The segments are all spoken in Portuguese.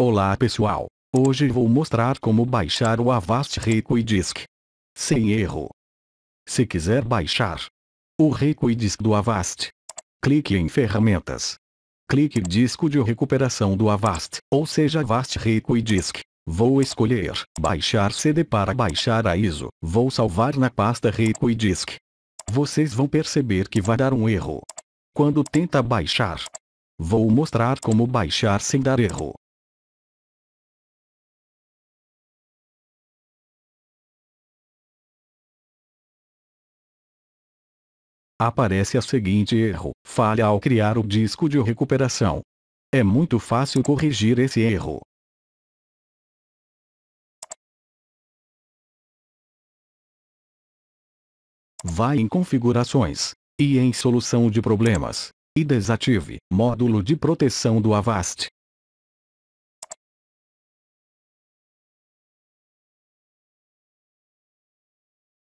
Olá pessoal, hoje vou mostrar como baixar o Avast Disk Sem erro. Se quiser baixar o Disk do Avast, clique em ferramentas. Clique disco de recuperação do Avast, ou seja Avast Disk. Vou escolher baixar CD para baixar a ISO, vou salvar na pasta Disk. Vocês vão perceber que vai dar um erro. Quando tenta baixar, Vou mostrar como baixar sem dar erro. Aparece a seguinte erro, falha ao criar o disco de recuperação. É muito fácil corrigir esse erro. Vai em configurações, e em solução de problemas e desative módulo de proteção do Avast.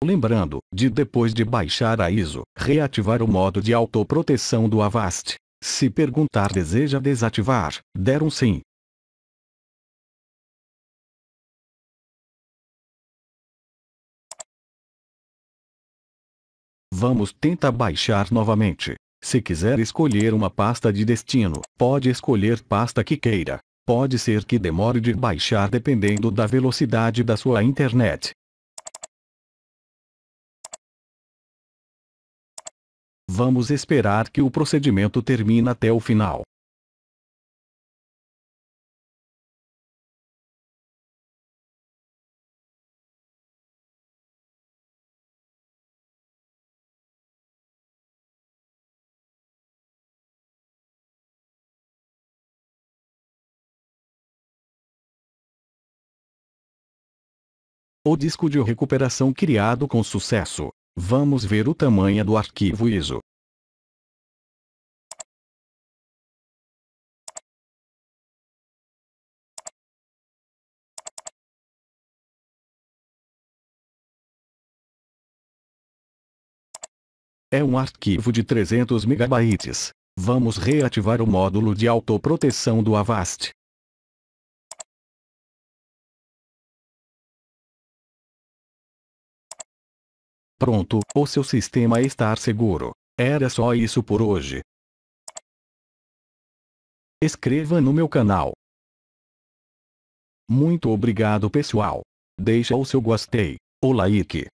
Lembrando, de depois de baixar a ISO, reativar o modo de autoproteção do Avast. Se perguntar deseja desativar, deram um sim. Vamos tentar baixar novamente. Se quiser escolher uma pasta de destino, pode escolher pasta que queira. Pode ser que demore de baixar dependendo da velocidade da sua internet. Vamos esperar que o procedimento termine até o final. o disco de recuperação criado com sucesso. Vamos ver o tamanho do arquivo ISO. É um arquivo de 300 MB. Vamos reativar o módulo de autoproteção do Avast. pronto ou seu sistema estar seguro. Era só isso por hoje. Escreva no meu canal. Muito obrigado pessoal. Deixa o seu gostei, o like.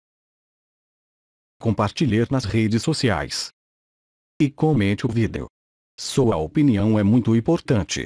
Compartilhar nas redes sociais. E comente o vídeo. Sua opinião é muito importante.